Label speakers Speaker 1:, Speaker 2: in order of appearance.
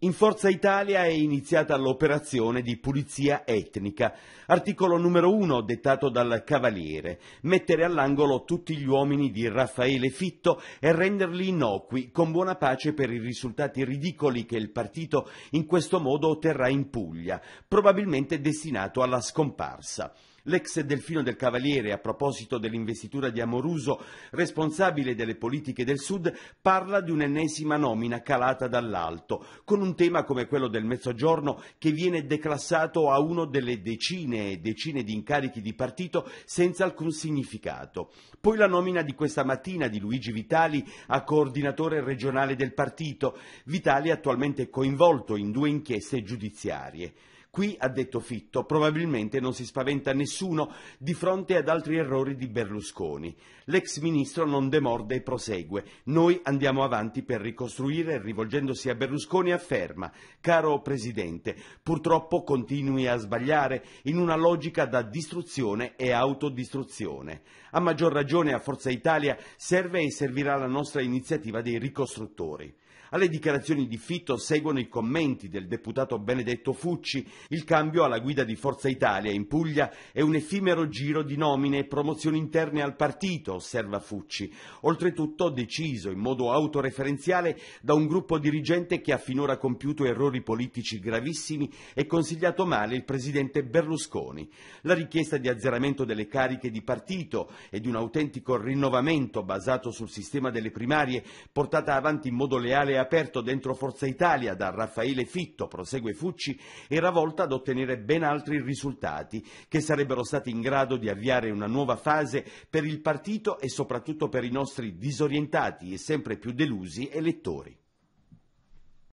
Speaker 1: In Forza Italia è iniziata l'operazione di pulizia etnica. Articolo numero 1 dettato dal Cavaliere. Mettere all'angolo tutti gli uomini di Raffaele Fitto e renderli innocui, con buona pace per i risultati ridicoli che il partito in questo modo otterrà in Puglia, probabilmente destinato alla scomparsa. L'ex Delfino del Cavaliere, a proposito dell'investitura di Amoruso, responsabile delle politiche del Sud, parla di un'ennesima nomina calata dall'alto, con un tema come quello del Mezzogiorno che viene declassato a uno delle decine e decine di incarichi di partito senza alcun significato. Poi la nomina di questa mattina di Luigi Vitali a coordinatore regionale del partito. Vitali attualmente coinvolto in due inchieste giudiziarie. Qui, ha detto Fitto, probabilmente non si spaventa nessuno di fronte ad altri errori di Berlusconi. L'ex ministro non demorde e prosegue. Noi andiamo avanti per ricostruire, rivolgendosi a Berlusconi afferma, caro Presidente, purtroppo continui a sbagliare in una logica da distruzione e autodistruzione. A maggior ragione a Forza Italia serve e servirà la nostra iniziativa dei ricostruttori. Alle dichiarazioni di Fitto seguono i commenti del deputato Benedetto Fucci il cambio alla guida di Forza Italia in Puglia è un effimero giro di nomine e promozioni interne al partito, osserva Fucci, oltretutto deciso in modo autoreferenziale da un gruppo dirigente che ha finora compiuto errori politici gravissimi e consigliato male il presidente Berlusconi. La richiesta di azzeramento delle cariche di partito e di un autentico rinnovamento basato sul sistema delle primarie, portata avanti in modo leale e aperto dentro Forza Italia da Raffaele Fitto, prosegue Fucci, era volta volta ad ottenere ben altri risultati che sarebbero stati in grado di avviare una nuova fase per il partito e soprattutto per i nostri disorientati e sempre più delusi elettori.